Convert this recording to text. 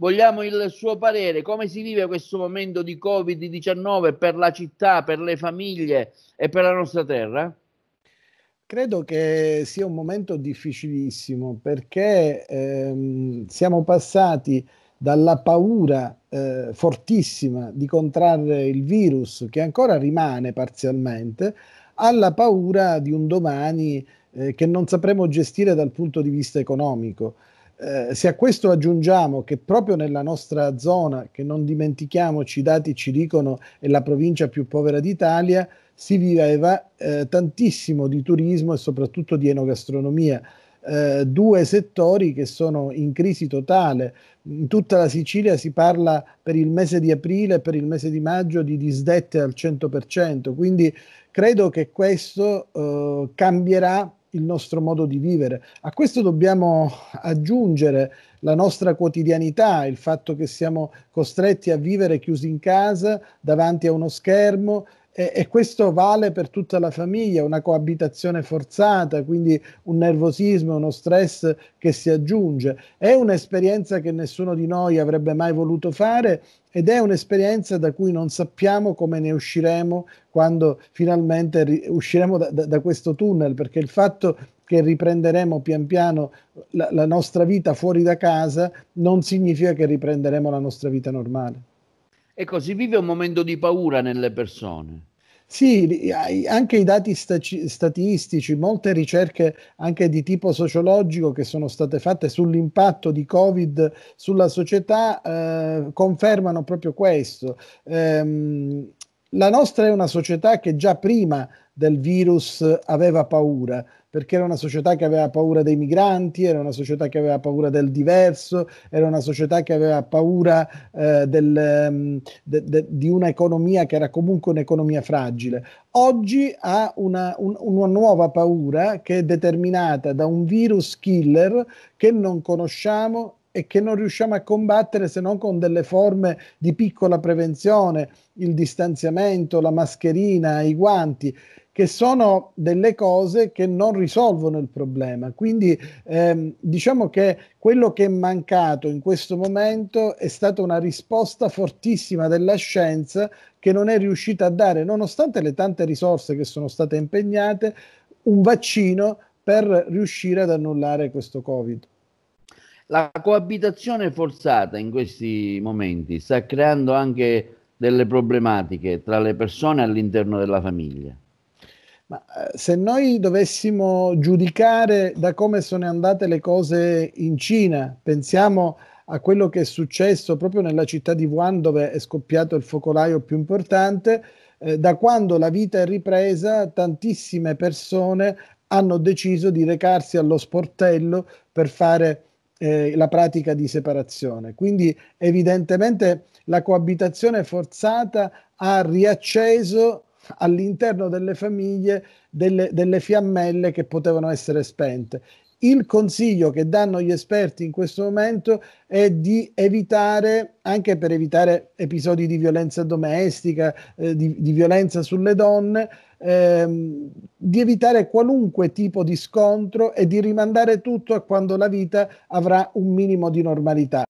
Vogliamo il suo parere, come si vive questo momento di Covid-19 per la città, per le famiglie e per la nostra terra? Credo che sia un momento difficilissimo perché ehm, siamo passati dalla paura eh, fortissima di contrarre il virus, che ancora rimane parzialmente, alla paura di un domani eh, che non sapremo gestire dal punto di vista economico. Eh, se a questo aggiungiamo che proprio nella nostra zona, che non dimentichiamoci, i dati ci dicono è la provincia più povera d'Italia, si viveva eh, tantissimo di turismo e soprattutto di enogastronomia. Eh, due settori che sono in crisi totale. In tutta la Sicilia si parla per il mese di aprile e per il mese di maggio di disdette al 100%, quindi credo che questo eh, cambierà il nostro modo di vivere. A questo dobbiamo aggiungere la nostra quotidianità, il fatto che siamo costretti a vivere chiusi in casa, davanti a uno schermo e, e, questo vale per tutta la famiglia, una coabitazione forzata, quindi un nervosismo, uno stress che si aggiunge. È un'esperienza che nessuno di noi avrebbe mai voluto fare ed è un'esperienza da cui non sappiamo come ne usciremo quando finalmente ri- usciremo da, da, da questo tunnel, perché il fatto che riprenderemo pian piano la, la nostra vita fuori da casa non significa che riprenderemo la nostra vita normale. Ecco, si vive un momento di paura nelle persone. Sì, anche i dati statistici, molte ricerche anche di tipo sociologico che sono state fatte sull'impatto di Covid sulla società eh, confermano proprio questo. Ehm, la nostra è una società che già prima del virus aveva paura perché era una società che aveva paura dei migranti, era una società che aveva paura del diverso, era una società che aveva paura eh, del, ehm, de, de, di un'economia che era comunque un'economia fragile. Oggi ha una, un, una nuova paura che è determinata da un virus killer che non conosciamo e che non riusciamo a combattere se non con delle forme di piccola prevenzione, il distanziamento, la mascherina, i guanti che sono delle cose che non risolvono il problema. Quindi ehm, diciamo che quello che è mancato in questo momento è stata una risposta fortissima della scienza che non è riuscita a dare, nonostante le tante risorse che sono state impegnate, un vaccino per riuscire ad annullare questo Covid. La coabitazione forzata in questi momenti sta creando anche delle problematiche tra le persone all'interno della famiglia. Ma eh, se noi dovessimo giudicare da come sono andate le cose in Cina, pensiamo a quello che è successo proprio nella città di Wuhan dove è scoppiato il focolaio più importante, eh, da quando la vita è ripresa tantissime persone hanno deciso di recarsi allo sportello per fare eh, la pratica di separazione. Quindi evidentemente la coabitazione forzata ha riacceso all'interno delle famiglie delle, delle fiammelle che potevano essere spente. Il consiglio che danno gli esperti in questo momento è di evitare, anche per evitare episodi di violenza domestica, eh, di, di, violenza sulle donne, ehm, di evitare qualunque tipo di scontro e di rimandare tutto a quando la vita avrà un minimo di normalità.